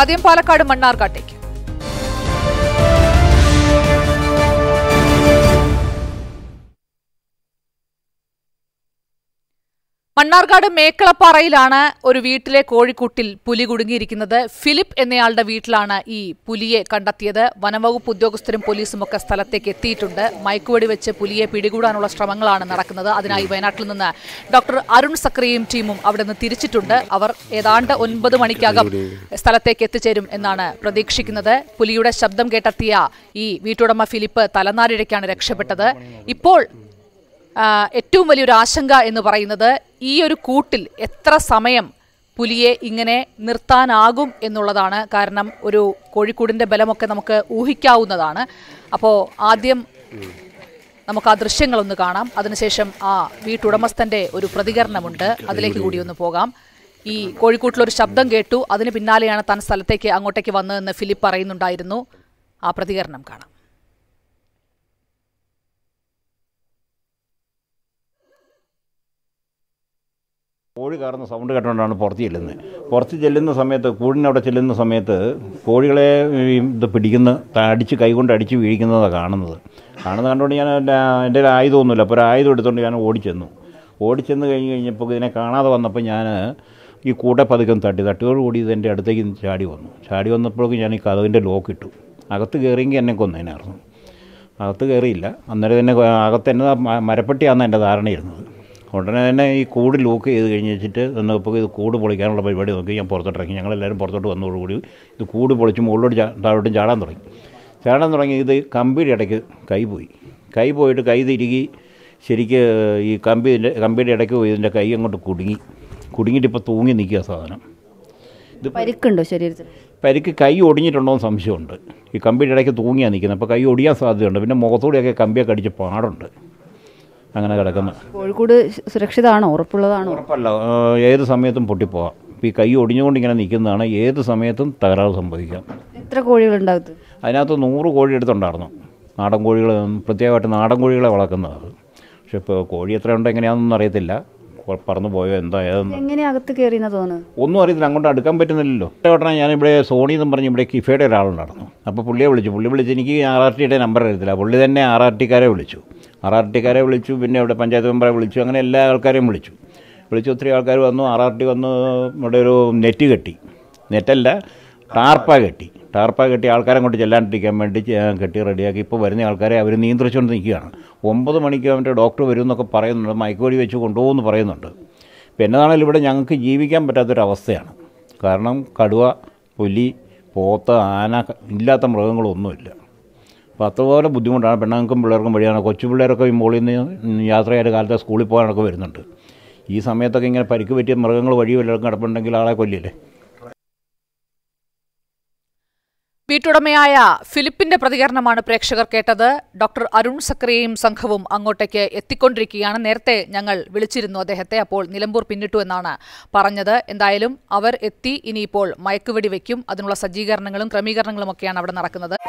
ആദ്യം പാലക്കാട് മണ്ണാർക്കാട്ടേക്ക് മണ്ണാർക്കാട് മേക്കളപ്പാറയിലാണ് ഒരു വീട്ടിലെ കോഴിക്കൂട്ടിൽ പുലി കുടുങ്ങിയിരിക്കുന്നത് ഫിലിപ്പ് എന്നയാളുടെ വീട്ടിലാണ് ഈ പുലിയെ കണ്ടെത്തിയത് വനംവകുപ്പ് ഉദ്യോഗസ്ഥരും പോലീസും ഒക്കെ സ്ഥലത്തേക്ക് എത്തിയിട്ടുണ്ട് മയക്കുവെടി വെച്ച് പുലിയെ പിടികൂടാനുള്ള ശ്രമങ്ങളാണ് നടക്കുന്നത് അതിനായി വയനാട്ടിൽ നിന്ന് ഡോക്ടർ അരുൺ സക്രിയയും ടീമും അവിടെ നിന്ന് തിരിച്ചിട്ടുണ്ട് അവർ ഏതാണ്ട് ഒൻപത് മണിക്കകം സ്ഥലത്തേക്ക് എത്തിച്ചേരും എന്നാണ് പ്രതീക്ഷിക്കുന്നത് പുലിയുടെ ശബ്ദം കേട്ടെത്തിയ ഈ വീട്ടുടമ ഫിലിപ്പ് തലനാരിഴയ്ക്കാണ് രക്ഷപ്പെട്ടത് ഇപ്പോൾ ഏറ്റവും വലിയൊരു ആശങ്ക എന്ന് പറയുന്നത് ഈ ഒരു കൂട്ടിൽ എത്ര സമയം പുലിയെ ഇങ്ങനെ നിർത്താനാകും എന്നുള്ളതാണ് കാരണം ഒരു കോഴിക്കൂടിൻ്റെ ബലമൊക്കെ നമുക്ക് ഊഹിക്കാവുന്നതാണ് അപ്പോൾ ആദ്യം നമുക്ക് ആ ദൃശ്യങ്ങളൊന്ന് കാണാം അതിനുശേഷം ആ വീട്ടുടമസ്ഥൻ്റെ ഒരു പ്രതികരണമുണ്ട് അതിലേക്ക് കൂടി ഒന്ന് പോകാം ഈ ഒരു ശബ്ദം കേട്ടു അതിന് പിന്നാലെയാണ് താൻ സ്ഥലത്തേക്ക് അങ്ങോട്ടേക്ക് വന്നതെന്ന് ഫിലിപ്പ് പറയുന്നുണ്ടായിരുന്നു ആ പ്രതികരണം കാണാം കോഴി കയറുന്ന സൗണ്ട് കേട്ടുകൊണ്ടാണ് പുറത്ത് ചെല്ലുന്നത് പുറത്ത് ചെല്ലുന്ന സമയത്ത് കൂടിനവിടെ ചെല്ലുന്ന സമയത്ത് കോഴികളെ ഇത് പിടിക്കുന്ന അടിച്ച് കൈകൊണ്ട് അടിച്ച് വീഴിക്കുന്നതാണ് കാണുന്നത് കാണുന്നത് കണ്ടുകൊണ്ട് ഞാൻ എൻ്റെ ഒരു ആയുധമൊന്നുമില്ല അപ്പോൾ ഒരു ആയുധം എടുത്തുകൊണ്ട് ഞാൻ ഓടിച്ചെന്നു ഓടിച്ചെന്ന് കഴിഞ്ഞ് കഴിഞ്ഞപ്പോൾ ഇതിനെ കാണാതെ വന്നപ്പോൾ ഞാൻ ഈ കൂടെ പതുക്കം തട്ടി തട്ടിയോടുകൂടി ഇതെൻ്റെ അടുത്തേക്ക് ചാടി വന്നു ചാടി വന്നപ്പോഴേക്കും ഞാൻ ഈ കഥവിൻ്റെ ലോക്ക് ഇട്ടു അകത്ത് കയറിയെങ്കിൽ എന്നെ കൊന്നതിനായിരുന്നു അകത്ത് കയറിയില്ല അന്നേരം തന്നെ അകത്ത് എന്നെ മരപ്പെട്ടിയാണെന്ന് എൻ്റെ ധാരണയിരുന്നത് ഉടനെ തന്നെ ഈ കൂട് ലോക്ക് ചെയ്ത് കഴിഞ്ഞ് വെച്ചിട്ട് ഇപ്പോൾ ഇത് കൂട് പൊളിക്കാനുള്ള പരിപാടി നോക്കി ഞാൻ പുറത്തോട്ടിറങ്ങി ഞങ്ങളെല്ലാവരും പുറത്തോട്ട് വന്നതോടുകൂടി ഇത് കൂട് പൊളിച്ച് മുകളിലോട്ട് താഴോട്ടും ചാടാൻ തുടങ്ങി ചാടാൻ തുടങ്ങി ഇത് കമ്പിയുടെ ഇടയ്ക്ക് കൈ പോയി കൈ പോയിട്ട് കൈ തിരികി ശരിക്ക് ഈ കമ്പി കമ്പിയുടെ ഇടയ്ക്ക് പോയി ഇതിൻ്റെ കൈ അങ്ങോട്ട് കുടുങ്ങി കുടുങ്ങിയിട്ട് ഇപ്പോൾ തൂങ്ങി നിൽക്കുക സാധനം ഇത് പരിക്കുണ്ടോ ശരീരത്തിൽ പരിക്ക് കൈ ഒടിഞ്ഞിട്ടുണ്ടോ എന്ന് സംശയമുണ്ട് ഈ കമ്പിയുടെ ഇടയ്ക്ക് തൂങ്ങിയാണ് നിൽക്കുന്നത് അപ്പോൾ കൈ ഒടിയാൻ സാധ്യതയുണ്ട് പിന്നെ മുഖത്തൂടെയൊക്കെ കമ്പിയൊക്കെ അടിച്ച് പാടുണ്ട് അങ്ങനെ കിടക്കുന്നു കോഴിക്കോട് സുരക്ഷിതമാണോ ഉറപ്പുള്ളതാണോ ഉറപ്പല്ല ഏത് സമയത്തും പൊട്ടിപ്പോകാം ഈ കൈ ഒടിഞ്ഞുകൊണ്ട് ഇങ്ങനെ നിൽക്കുന്നതാണ് ഏത് സമയത്തും തകരാറ് സംഭവിക്കാം എത്ര കോഴികളുണ്ടാകും അതിനകത്ത് നൂറ് കോഴി എടുത്തുണ്ടായിരുന്നു നാടൻ കോഴികൾ പ്രത്യേകമായിട്ട് നാടൻ കോഴികളെ വളർക്കുന്നതാണ് പക്ഷെ ഇപ്പോൾ കോഴി എത്ര ഉണ്ട് എങ്ങനെയാണെന്നൊന്നും അറിയത്തില്ല പറന്നു പോയോ എന്തായാലും എങ്ങനെ അകത്ത് കയറിയെന്നാ തോന്നുന്നു ഒന്നും അറിയത്തില്ല അങ്ങോട്ട് അടുക്കാൻ പറ്റുന്നില്ലല്ലോ ഉടനെ ഞാൻ ഇവിടെ സോണി എന്ന് പറഞ്ഞ് ഇവിടെ കിഫയുടെ ഒരാളുണ്ടായിരുന്നു അപ്പോൾ പുള്ളിയെ വിളിച്ചു പുള്ളി വിളിച്ച് എനിക്ക് ആർ ആർ ടിയുടെ നമ്പർ അറിയത്തില്ല പുള്ളി തന്നെ ആർ ആർ ടിക്കാരെ വിളിച്ചു ആർ ആർ ടിക്കാരെ വിളിച്ചു പിന്നെ അവിടെ പഞ്ചായത്ത് മെമ്പറെ വിളിച്ചു അങ്ങനെ എല്ലാ ആൾക്കാരെയും വിളിച്ചു വിളിച്ചു ഒത്തിരി ആൾക്കാർ വന്നു ആർ ആർ ടി വന്ന് ഇവിടെ ഒരു നെറ്റ് കെട്ടി നെറ്റല്ല ടാർപ്പ കെട്ടി ടാർപ്പ കെട്ടി ആൾക്കാരെ കൊണ്ട് ചെല്ലാണ്ടിരിക്കാൻ വേണ്ടി കെട്ടി റെഡിയാക്കി ഇപ്പോൾ വരുന്ന ആൾക്കാരെ അവർ നിയന്ത്രിച്ചുകൊണ്ട് നിൽക്കുകയാണ് ഒമ്പത് മണിക്ക് അവൻ്റെ ഡോക്ടർ വരും എന്നൊക്കെ പറയുന്നുണ്ട് മൈക്കോടി വെച്ച് കൊണ്ടുപോകുമെന്ന് പറയുന്നുണ്ട് പിന്നതാണെങ്കിൽ ഇവിടെ ഞങ്ങൾക്ക് ജീവിക്കാൻ പറ്റാത്തൊരവസ്ഥയാണ് കാരണം കടുവ പുലി പോത്ത് ആന ഇല്ലാത്ത മൃഗങ്ങളൊന്നുമില്ല അപ്പോൾ അത്രപോലെ ബുദ്ധിമുട്ടാണ് പെണ്ണുങ്ങൾക്കും പിള്ളേർക്കും വഴിയാണ് കൊച്ചു പിള്ളേരൊക്കെ ഈ മുകളിൽ നിന്ന് യാത്ര ചെയ്ത കാലത്ത് സ്കൂളിൽ പോകാനൊക്കെ വരുന്നുണ്ട് ഈ സമയത്തൊക്കെ ഇങ്ങനെ പരിക്ക് പറ്റിയ മൃഗങ്ങൾ വഴി വല്ലവർക്കും കിടപ്പുണ്ടെങ്കിൽ ആളെ കൊല്ലില്ലേ വീട്ടുടമയായ ഫിലിപ്പിന്റെ പ്രതികരണമാണ് പ്രേക്ഷകർ കേട്ടത് ഡോക്ടർ അരുൺ സക്രിയയും സംഘവും അങ്ങോട്ടേക്ക് എത്തിക്കൊണ്ടിരിക്കുകയാണ് നേരത്തെ ഞങ്ങൾ വിളിച്ചിരുന്നു അദ്ദേഹത്തെ അപ്പോൾ നിലമ്പൂർ പിന്നിട്ടു എന്നാണ് പറഞ്ഞത് എന്തായാലും അവർ എത്തി ഇനിയിപ്പോൾ മയക്കുവെടി വയ്ക്കും അതിനുള്ള സജ്ജീകരണങ്ങളും ക്രമീകരണങ്ങളും ഒക്കെയാണ് അവിടെ നടക്കുന്നത്